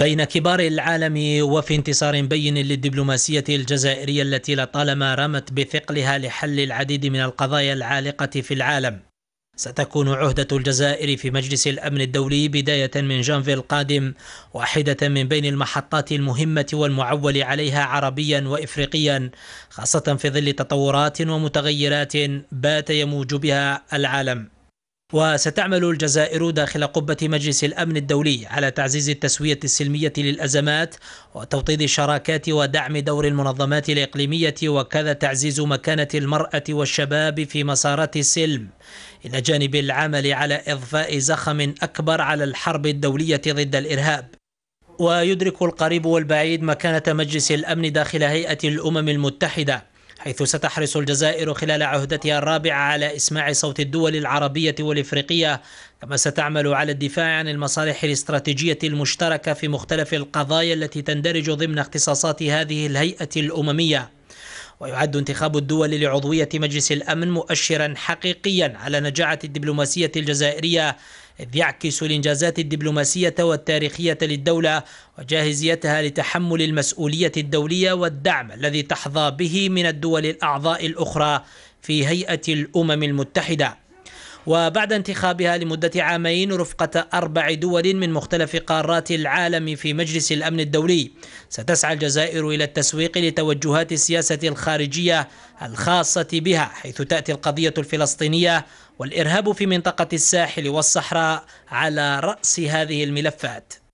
بين كبار العالم وفي انتصار بين للدبلوماسية الجزائرية التي لطالما رمت بثقلها لحل العديد من القضايا العالقة في العالم ستكون عهدة الجزائر في مجلس الأمن الدولي بداية من جانفي القادم واحدة من بين المحطات المهمة والمعول عليها عربيا وإفريقيا خاصة في ظل تطورات ومتغيرات بات يموج بها العالم وستعمل الجزائر داخل قبة مجلس الأمن الدولي على تعزيز التسوية السلمية للأزمات وتوطيد الشراكات ودعم دور المنظمات الإقليمية وكذا تعزيز مكانة المرأة والشباب في مسارات السلم إلى جانب العمل على إضفاء زخم أكبر على الحرب الدولية ضد الإرهاب ويدرك القريب والبعيد مكانة مجلس الأمن داخل هيئة الأمم المتحدة حيث ستحرص الجزائر خلال عهدتها الرابعة على إسماع صوت الدول العربية والإفريقية كما ستعمل على الدفاع عن المصالح الاستراتيجية المشتركة في مختلف القضايا التي تندرج ضمن اختصاصات هذه الهيئة الأممية ويعد انتخاب الدول لعضوية مجلس الأمن مؤشرا حقيقيا على نجاعة الدبلوماسية الجزائرية إذ يعكس الإنجازات الدبلوماسية والتاريخية للدولة وجاهزيتها لتحمل المسؤولية الدولية والدعم الذي تحظى به من الدول الأعضاء الأخرى في هيئة الأمم المتحدة وبعد انتخابها لمدة عامين رفقة أربع دول من مختلف قارات العالم في مجلس الأمن الدولي ستسعى الجزائر إلى التسويق لتوجهات السياسة الخارجية الخاصة بها حيث تأتي القضية الفلسطينية والإرهاب في منطقة الساحل والصحراء على رأس هذه الملفات